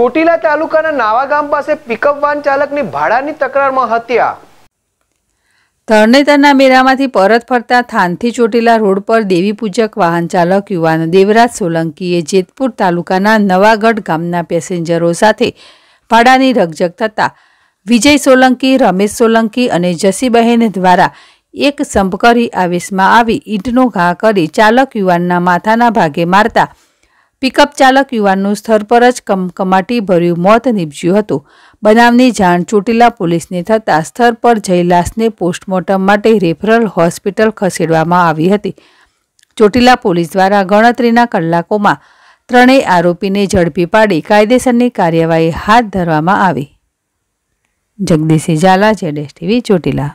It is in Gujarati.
ચોટીલા તાલુકાના નાવા ગામ પાસે પિકઅપ વાન ચાલકની ભાડાની તકરારમાં હત્યા તરણેતરના મેળામાંથી પરત ફરતા થાનથી ચોટીલા રોડ પર દેવી પૂજક વાહન ચાલક યુવાન દેવરાજ સોલંકીએ જેતપુર તાલુકાના નવાગઢ ગામના પેસેન્જરો સાથે ભાડાની રકજક થતાં વિજય સોલંકી રમેશ સોલંકી અને જસીબહેન દ્વારા એક સંપકરી આવેશમાં આવી ઈંટનો ઘા કરી ચાલક યુવાનના માથાના ભાગે મારતા પિકઅપ ચાલક યુવાનનું સ્થળ પર જ કમકમાટી ભર્યું મોત નીપજ્યું હતું બનાવની જાણ ચોટીલા પોલીસને થતાં સ્થળ પર જઈ લાશને પોસ્ટમોર્ટમ માટે રેફરલ હોસ્પિટલ ખસેડવામાં આવી હતી ચોટીલા પોલીસ દ્વારા ગણતરીના કલાકોમાં ત્રણેય આરોપીને ઝડપી પાડી કાયદેસરની કાર્યવાહી હાથ ધરવામાં આવી જગદીશ ઝાલા જેડેશ ટીવી ચોટીલા